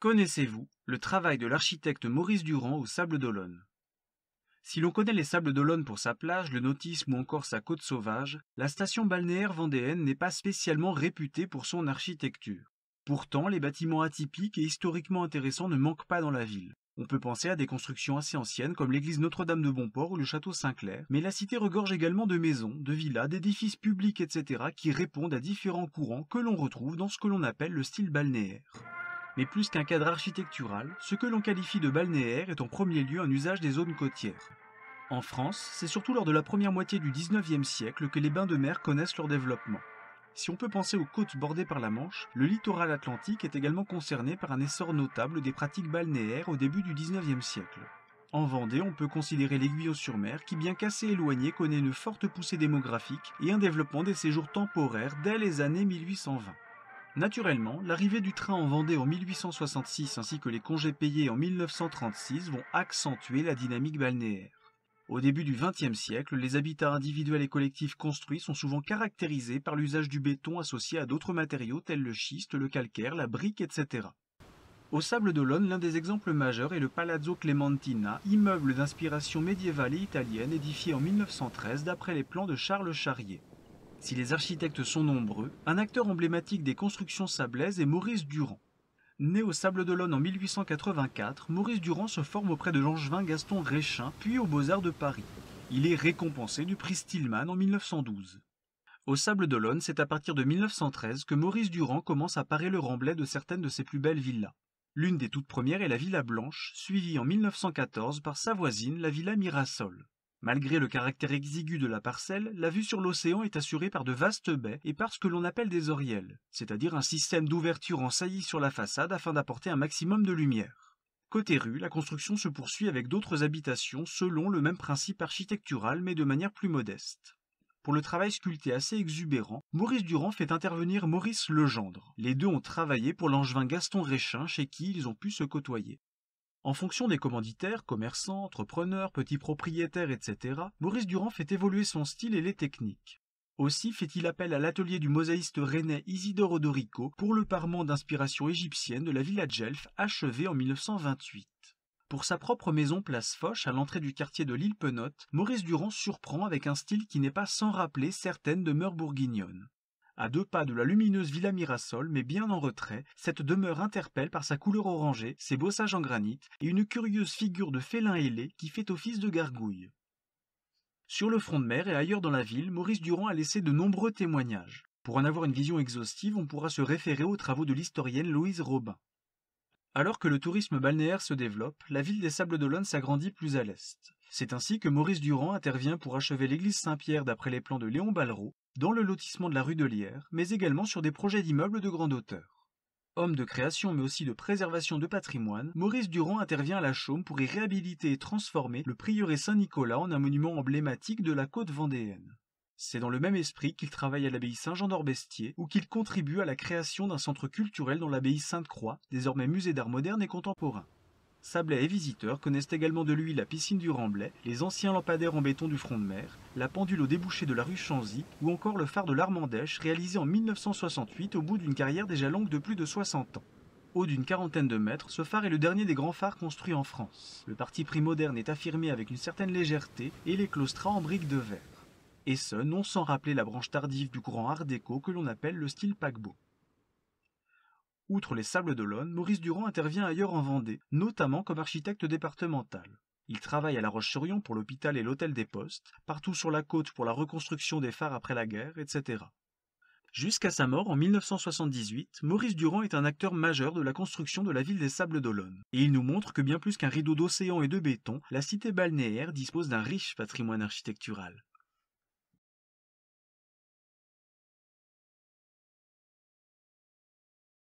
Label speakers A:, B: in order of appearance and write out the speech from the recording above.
A: Connaissez-vous le travail de l'architecte Maurice Durand aux Sables d'Olonne Si l'on connaît les Sables d'Olonne pour sa plage, le nautisme ou encore sa côte sauvage, la station balnéaire vendéenne n'est pas spécialement réputée pour son architecture. Pourtant, les bâtiments atypiques et historiquement intéressants ne manquent pas dans la ville. On peut penser à des constructions assez anciennes comme l'église Notre-Dame de Bonport ou le château Saint-Clair, mais la cité regorge également de maisons, de villas, d'édifices publics, etc. qui répondent à différents courants que l'on retrouve dans ce que l'on appelle le style balnéaire. Mais plus qu'un cadre architectural, ce que l'on qualifie de balnéaire est en premier lieu un usage des zones côtières. En France, c'est surtout lors de la première moitié du 19e siècle que les bains de mer connaissent leur développement. Si on peut penser aux côtes bordées par la Manche, le littoral atlantique est également concerné par un essor notable des pratiques balnéaires au début du 19e siècle. En Vendée, on peut considérer l'Aiguillon-sur-Mer qui, bien qu'assez éloigné, connaît une forte poussée démographique et un développement des séjours temporaires dès les années 1820. Naturellement, l'arrivée du train en Vendée en 1866 ainsi que les congés payés en 1936 vont accentuer la dynamique balnéaire. Au début du XXe siècle, les habitats individuels et collectifs construits sont souvent caractérisés par l'usage du béton associé à d'autres matériaux tels le schiste, le calcaire, la brique, etc. Au Sable d'Olonne, l'un des exemples majeurs est le Palazzo Clementina, immeuble d'inspiration médiévale et italienne édifié en 1913 d'après les plans de Charles Charrier. Si les architectes sont nombreux, un acteur emblématique des constructions sablaises est Maurice Durand. Né au Sable d'Olonne en 1884, Maurice Durand se forme auprès de Langevin Gaston Réchin, puis aux Beaux-Arts de Paris. Il est récompensé du prix Stillman en 1912. Au Sable d'Olonne, c'est à partir de 1913 que Maurice Durand commence à parer le remblai de certaines de ses plus belles villas. L'une des toutes premières est la Villa Blanche, suivie en 1914 par sa voisine, la Villa Mirasol. Malgré le caractère exigu de la parcelle, la vue sur l'océan est assurée par de vastes baies et par ce que l'on appelle des oriels, c'est-à-dire un système d'ouverture en saillie sur la façade afin d'apporter un maximum de lumière. Côté rue, la construction se poursuit avec d'autres habitations selon le même principe architectural mais de manière plus modeste. Pour le travail sculpté assez exubérant, Maurice Durand fait intervenir Maurice Legendre. Les deux ont travaillé pour l'angevin Gaston Réchin chez qui ils ont pu se côtoyer. En fonction des commanditaires, commerçants, entrepreneurs, petits propriétaires, etc., Maurice Durand fait évoluer son style et les techniques. Aussi fait-il appel à l'atelier du mosaïste rennais Isidore Odorico pour le parement d'inspiration égyptienne de la villa de Gelf, achevé en 1928. Pour sa propre maison Place Foch, à l'entrée du quartier de l'île Penote, Maurice Durand surprend avec un style qui n'est pas sans rappeler certaines demeures bourguignonnes. À deux pas de la lumineuse Villa Mirasol, mais bien en retrait, cette demeure interpelle par sa couleur orangée, ses bossages en granit et une curieuse figure de félin ailé qui fait office de gargouille. Sur le front de mer et ailleurs dans la ville, Maurice Durand a laissé de nombreux témoignages. Pour en avoir une vision exhaustive, on pourra se référer aux travaux de l'historienne Louise Robin. Alors que le tourisme balnéaire se développe, la ville des Sables d'Olonne s'agrandit plus à l'est. C'est ainsi que Maurice Durand intervient pour achever l'église Saint-Pierre d'après les plans de Léon Ballereau, dans le lotissement de la rue de Lierre, mais également sur des projets d'immeubles de grande hauteur. Homme de création mais aussi de préservation de patrimoine, Maurice Durand intervient à la Chaume pour y réhabiliter et transformer le prieuré Saint-Nicolas en un monument emblématique de la côte vendéenne. C'est dans le même esprit qu'il travaille à l'abbaye Saint-Jean d'Orbestier, ou qu'il contribue à la création d'un centre culturel dans l'abbaye Sainte-Croix, désormais musée d'art moderne et contemporain. Sablé et visiteurs connaissent également de lui la piscine du Ramblais, les anciens lampadaires en béton du front de mer, la pendule au débouché de la rue Chanzy ou encore le phare de l'Armandèche réalisé en 1968 au bout d'une carrière déjà longue de plus de 60 ans. Haut d'une quarantaine de mètres, ce phare est le dernier des grands phares construits en France. Le parti pris moderne est affirmé avec une certaine légèreté et les claustras en briques de verre. Et ce, non sans rappeler la branche tardive du courant art déco que l'on appelle le style paquebot. Outre les Sables d'Olonne, Maurice Durand intervient ailleurs en Vendée, notamment comme architecte départemental. Il travaille à La Roche-sur-Yon pour l'hôpital et l'hôtel des postes, partout sur la côte pour la reconstruction des phares après la guerre, etc. Jusqu'à sa mort en 1978, Maurice Durand est un acteur majeur de la construction de la ville des Sables d'Olonne. Et il nous montre que bien plus qu'un rideau d'océan et de béton, la cité balnéaire dispose d'un riche patrimoine architectural.